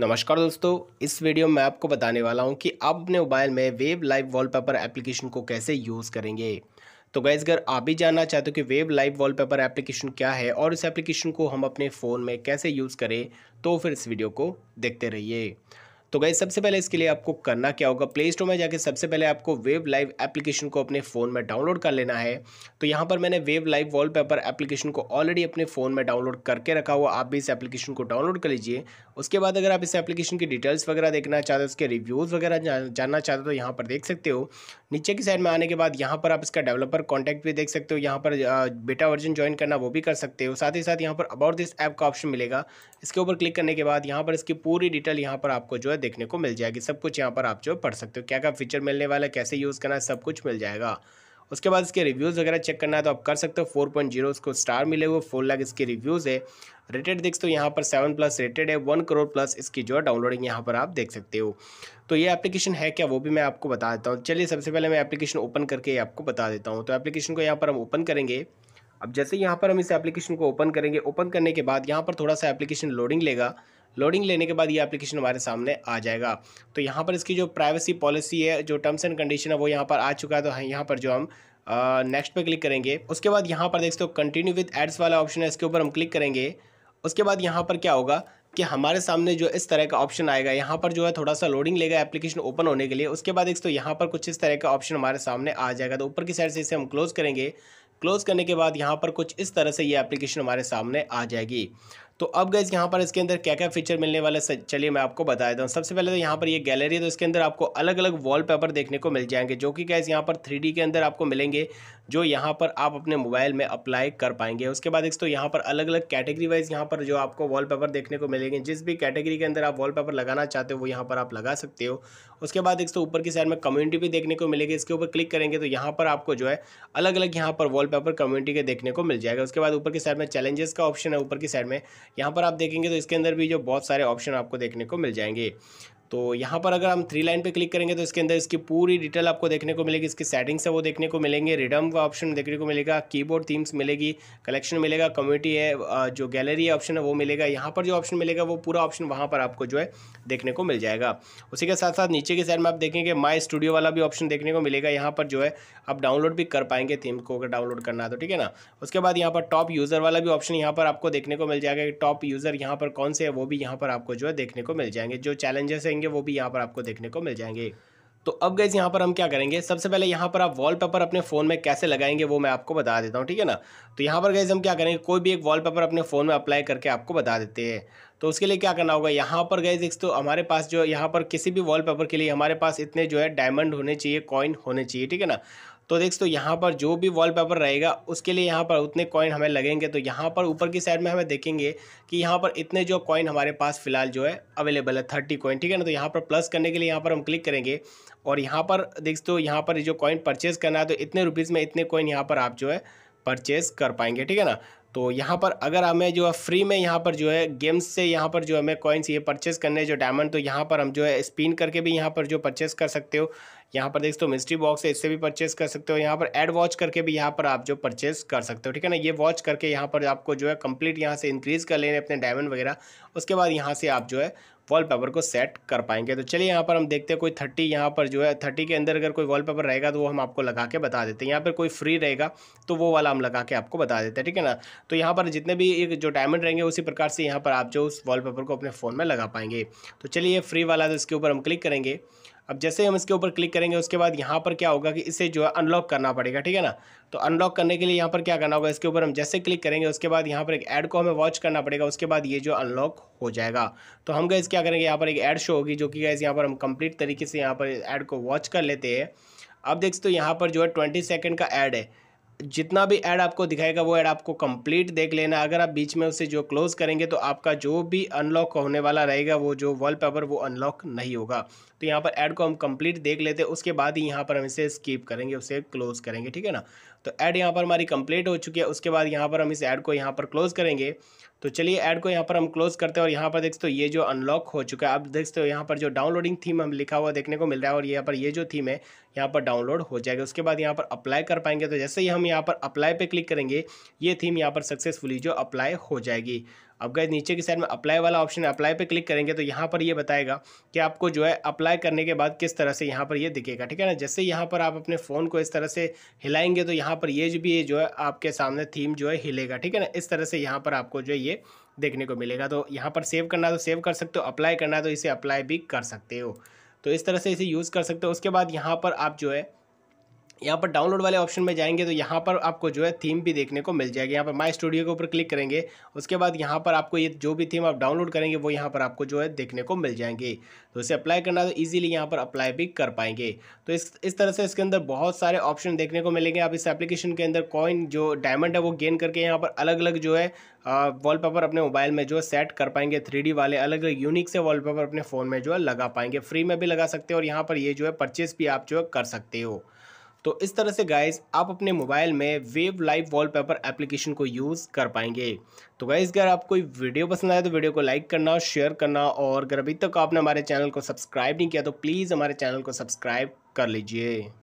नमस्कार दोस्तों इस वीडियो में आपको बताने वाला हूं कि आप अपने मोबाइल में वेब लाइव वॉलपेपर एप्लीकेशन को कैसे यूज़ करेंगे तो गैस अगर आप भी जानना चाहते हो कि वेब लाइव वॉलपेपर एप्लीकेशन क्या है और इस एप्लीकेशन को हम अपने फ़ोन में कैसे यूज़ करें तो फिर इस वीडियो को देखते रहिए तो गाइज सबसे पहले इसके लिए आपको करना क्या होगा प्ले स्टोर में जाके सबसे पहले आपको वेब लाइव एप्लीकेशन को अपने फ़ोन में डाउनलोड कर लेना है तो यहाँ पर मैंने वेब लाइव वॉलपेपर एप्लीकेशन को ऑलरेडी अपने फ़ोन में डाउनलोड करके रखा हुआ आप भी इस एप्लीकेशन को डाउनलोड कर लीजिए उसके बाद अगर आप इस एप्लीकेशन की डिटेल्स वगैरह देखना चाहते हो उसके रिव्यूज़ वगैरह जानना चाहते हो तो यहाँ पर देख सकते हो नीचे की साइड में आने के बाद यहाँ पर आप इसका डेवलपर कॉन्टैक्ट भी देख सकते हो यहाँ पर बेटा वर्जन ज्वाइन करना वो भी कर सकते हो साथ ही साथ यहाँ पर अबाउट दिस ऐप का ऑप्शन मिलेगा इसके ऊपर क्लिक करने के बाद यहाँ पर इसकी पूरी डिटेल यहाँ पर आपको जो है है देखने को मिल जाएगी सब कुछ यहाँ पर आप जो पढ़ सकते हो क्या क्या फीचर मिलने वाला है कैसे यूज़ करना है सब कुछ मिल जाएगा उसके बाद इसके रिव्यूज़ वगैरह चेक करना है तो आप कर सकते हो फोर पॉइंट जीरो उसको स्टार मिले हुए फोर लाख इसके रिव्यूज़ है रेटेड देख तो यहाँ पर सेवन प्लस रेटेड है वन करोड़ प्लस इसकी जो है डाउनलोडिंग यहाँ पर आप देख सकते हो तो ये एप्लीकेशन है क्या वो भी मैं आपको बता देता हूँ चलिए सबसे पहले मैं एप्लीकेशन ओपन करके आपको बता देता हूँ तो एप्लीकेशन को यहाँ पर हम ओपन करेंगे अब जैसे यहाँ पर हम इस एप्लीकेशन को ओपन करेंगे ओपन करने के बाद यहाँ पर थोड़ा सा एप्लीकेशन लोडिंग लेगा लोडिंग लेने के बाद ये एप्लीकेशन हमारे सामने आ जाएगा तो यहाँ पर इसकी जो प्राइवेसी पॉलिसी है जो टर्म्स एंड कंडीशन है वो यहाँ पर आ चुका है तो हाँ, यहाँ पर जो हम नेक्स्ट पर क्लिक करेंगे उसके बाद यहाँ पर देख सकते हो कंटिन्यू विथ एड्स वाला ऑप्शन है इसके ऊपर हम क्लिक करेंगे उसके बाद यहाँ पर क्या होगा कि हमारे सामने जो इस तरह का ऑप्शन आएगा यहाँ पर जो है थोड़ा सा लोडिंग लेगा एप्लीकेशन ओपन होने के लिए उसके बाद एक तो यहाँ पर कुछ इस तरह का ऑप्शन हमारे सामने आ जाएगा तो ऊपर की साइड से इसे हम क्लोज़ करेंगे क्लोज़ करने के बाद यहाँ पर कुछ इस तरह से ये एप्लीकेशन हमारे सामने आ जाएगी तो अब गैस यहाँ पर इसके अंदर क्या क्या फीचर मिलने वाले चलिए मैं आपको बता देता हूँ सबसे पहले तो यहाँ पर ये गैलरी है तो इसके अंदर आपको अलग अलग वॉलपेपर देखने को मिल जाएंगे जो कि गैस यहाँ पर थ्री के अंदर आपको मिलेंगे जो यहाँ पर आप अपने मोबाइल में अप्लाई कर पाएंगे उसके बाद एक तो यहाँ पर अलग अलग कैटेगरी वाइज यहाँ पर जो आपको वॉलपेपर देखने को मिलेंगे जिस भी कैटेगरी के अंदर आप वॉलपेपर लगाना चाहते हो वो यहाँ पर आप लगा सकते हो उसके बाद एक तो ऊपर की साइड में कम्युनिटी भी देखने को मिलेगी इसके ऊपर क्लिक करेंगे तो यहाँ पर आपको जो है अलग अलग यहाँ पर पेपर कम्युनिटी के देखने को मिल जाएगा उसके बाद ऊपर की साइड में चैलेंजेस का ऑप्शन है ऊपर की साइड में यहाँ पर आप देखेंगे तो इसके अंदर भी जो बहुत सारे ऑप्शन आपको देखने को मिल जाएंगे तो यहाँ पर अगर हम थ्री लाइन पे क्लिक करेंगे तो इसके अंदर इसकी पूरी डिटेल आपको देखने को मिलेगी इसकी सेटिंग्स है वो देखने को मिलेंगे रिडम का ऑप्शन देखने को मिलेगा कीबोर्ड थीम्स मिलेगी कलेक्शन मिलेगा कम्युनिटी है जो गैलरी ऑप्शन है वो मिलेगा यहाँ पर जो ऑप्शन मिलेगा वो पूरा ऑप्शन वहाँ पर आपको जो है देखने को मिल जाएगा उसी के साथ साथ नीचे की साइड में आप देखेंगे माई स्टूडियो वाला भी ऑप्शन देखने को मिलेगा यहाँ पर जो है आप डाउनलोड भी कर पाएंगे थीम को अगर डाउनलोड करना है तो ठीक है ना उसके बाद यहाँ पर टॉप यूज़र वाला भी ऑप्शन यहाँ पर आपको देखने को मिल जाएगा कि टॉप यूज़र यहाँ पर कौन से है वो भी यहाँ पर आपको जो है देखने को मिल जाएंगे जो चैलेंजेस हैं मिलेंगे वो भी यहाँ पर आपको देखने को मिल जाएंगे तो अब गैस यहाँ पर हम क्या करेंगे सबसे पहले यहाँ पर आप वॉलपेपर अपने फ़ोन में कैसे लगाएंगे वो मैं आपको बता देता हूँ ठीक है ना तो यहाँ पर गैस हम क्या करेंगे कोई भी एक वॉलपेपर अपने फ़ोन में अप्लाई करके आपको बता देते हैं तो उसके लिए क्या करना होगा यहाँ पर गैस एक तो हमारे पास जो यहाँ पर किसी भी वॉलपेपर के लिए हमारे पास इतने जो है डायमंड होने चाहिए कॉइन होने चाहिए ठीक है ना तो देख तो यहाँ पर जो भी वॉलपेपर रहेगा उसके लिए यहाँ पर उतने कॉइन हमें लगेंगे तो यहाँ पर ऊपर की साइड में हमें देखेंगे कि यहाँ पर इतने जो कॉइन हमारे पास फिलहाल जो है अवेलेबल है थर्टी कॉइन ठीक है ना तो यहाँ पर प्लस करने के लिए यहाँ पर हम क्लिक करेंगे और यहाँ पर देख तो यहाँ पर जो कॉइन परचेज़ करना है तो इतने रुपीज़ में इतने कॉइन यहाँ पर आप जो है परचेज़ कर पाएंगे ठीक है ना तो यहाँ पर अगर हमें जो है फ्री में यहाँ पर जो है गेम्स से यहाँ पर जो हमें कॉइन्स ये परचेस करने जो डायमंड तो यहाँ पर हम जो है स्पिन करके भी यहाँ पर जो परचेस कर सकते हो यहाँ पर देख सकते हो मिस्ट्री बॉक्स है इससे भी परचेस कर सकते हो यहाँ पर एड वॉच करके भी यहाँ पर आप जो परचेस कर सकते हो ठीक है ना ये वॉच करके यहाँ पर आपको जो है कंप्लीट यहाँ से इंक्रीज़ कर लेने अपने डायमंड वगैरह उसके बाद यहाँ से आप जो है वॉलपेपर को सेट कर पाएंगे तो चलिए यहाँ पर हम देखते हैं कोई थर्टी यहाँ पर जो है थर्टी के अंदर अगर कोई वॉलपेपर रहेगा तो वो हम आपको लगा के बता देते हैं यहाँ पर कोई फ्री रहेगा तो वो वाला हम लगा के आपको बता देते हैं ठीक है ना तो यहाँ पर जितने भी एक जो डायमंड रहेंगे उसी प्रकार से यहाँ पर आप जो उस वॉल को अपने फ़ोन में लगा पाएंगे तो चलिए ये फ्री वाला तो इसके ऊपर हम क्लिक करेंगे अब जैसे हम इसके ऊपर क्लिक करेंगे उसके बाद यहाँ पर क्या होगा कि इसे जो है अनलॉक करना पड़ेगा ठीक है ना तो अनलॉक करने के लिए यहाँ पर क्या करना होगा इसके ऊपर हम जैसे क्लिक करेंगे उसके बाद यहाँ पर एक ऐड को हमें वॉच करना पड़ेगा उसके बाद ये जो अनलॉक हो जाएगा तो हम गैस क्या करेंगे यहाँ पर एक ऐड शो होगी जो कि गैस यहाँ पर हम कम्प्लीट तरीके से यहाँ पर ऐड को वॉच कर लेते हैं अब देख तो यहाँ पर जो है ट्वेंटी सेकेंड का ऐड है जितना भी ऐड आपको दिखाएगा वो ऐड आपको कंप्लीट देख लेना अगर आप बीच में उसे जो क्लोज करेंगे तो आपका जो भी अनलॉक होने वाला रहेगा वो जो वॉलपेपर वो अनलॉक नहीं होगा तो यहाँ पर ऐड को हम कंप्लीट देख लेते हैं उसके बाद ही यहाँ पर हम इसे स्कीप करेंगे उसे क्लोज करेंगे ठीक है ना तो ऐड यहाँ पर हमारी कंप्लीट हो चुकी है उसके बाद यहाँ पर हम इस ऐड को यहाँ पर क्लोज करेंगे तो चलिए ऐड को यहाँ पर हम क्लोज करते हैं और यहाँ पर देखते हो ये जो अनलॉक हो चुका है अब देखते हो यहाँ पर जो डाउनलोडिंग थीम हम लिखा हुआ देखने को मिल रहा है और यहाँ पर ये जो थीम है यहाँ पर डाउनलोड हो जाएगा उसके बाद यहाँ पर अप्लाई कर पाएंगे तो जैसे ही हम यहाँ पर अप्लाई पर क्लिक करेंगे ये थीम यहाँ पर सक्सेसफुली जो अप्लाई हो जाएगी अब गए नीचे की साइड में अप्लाई वाला ऑप्शन है अप्लाई पे क्लिक करेंगे तो यहाँ पर ये बताएगा कि आपको जो है अप्लाई करने के बाद किस तरह से यहाँ पर ये दिखेगा ठीक है ना जैसे यहाँ पर आप अपने फ़ोन को इस तरह से हिलाएंगे तो यहाँ पर ये जो भी ये जो है आपके सामने थीम जो है हिलेगा ठीक है ना इस तरह से यहाँ पर आपको जो है ये देखने को मिलेगा तो यहाँ पर सेव करना तो सेव कर सकते हो अप्लाई करना तो इसे अप्लाई भी कर सकते हो तो इस तरह से इसे यूज़ कर सकते हो उसके बाद यहाँ पर आप जो है यहाँ पर डाउनलोड वाले ऑप्शन में जाएंगे तो यहाँ पर आपको जो है थीम भी देखने को मिल जाएगी यहाँ पर माई स्टूडियो के ऊपर क्लिक करेंगे उसके बाद यहाँ पर आपको ये जो भी थीम आप डाउनलोड करेंगे वो यहाँ पर आपको जो है देखने को मिल जाएंगे तो इसे अप्लाई करना तो ईजिली यहाँ पर अप्लाई भी कर पाएंगे तो इस इस तरह से इसके अंदर बहुत सारे ऑप्शन देखने को मिलेंगे आप इस एप्लीकेशन के अंदर कॉइन जो डायमंड है वो गेन करके यहाँ पर अलग अलग जो है वॉलपेपर अपने मोबाइल में जो है सेट कर पाएंगे थ्री वाले अलग अलग यूनिक से वॉलपेपर अपने फ़ोन में जो है लगा पाएंगे फ्री में भी लगा सकते हो और यहाँ पर ये जो है परचेस भी आप जो है कर सकते हो तो इस तरह से गाइज आप अपने मोबाइल में वेव लाइव वॉलपेपर एप्लीकेशन को यूज़ कर पाएंगे तो गाइज अगर आपको वीडियो पसंद आए तो वीडियो को लाइक करना शेयर करना और अगर अभी तक आपने हमारे चैनल को सब्सक्राइब नहीं किया तो प्लीज़ हमारे चैनल को सब्सक्राइब कर लीजिए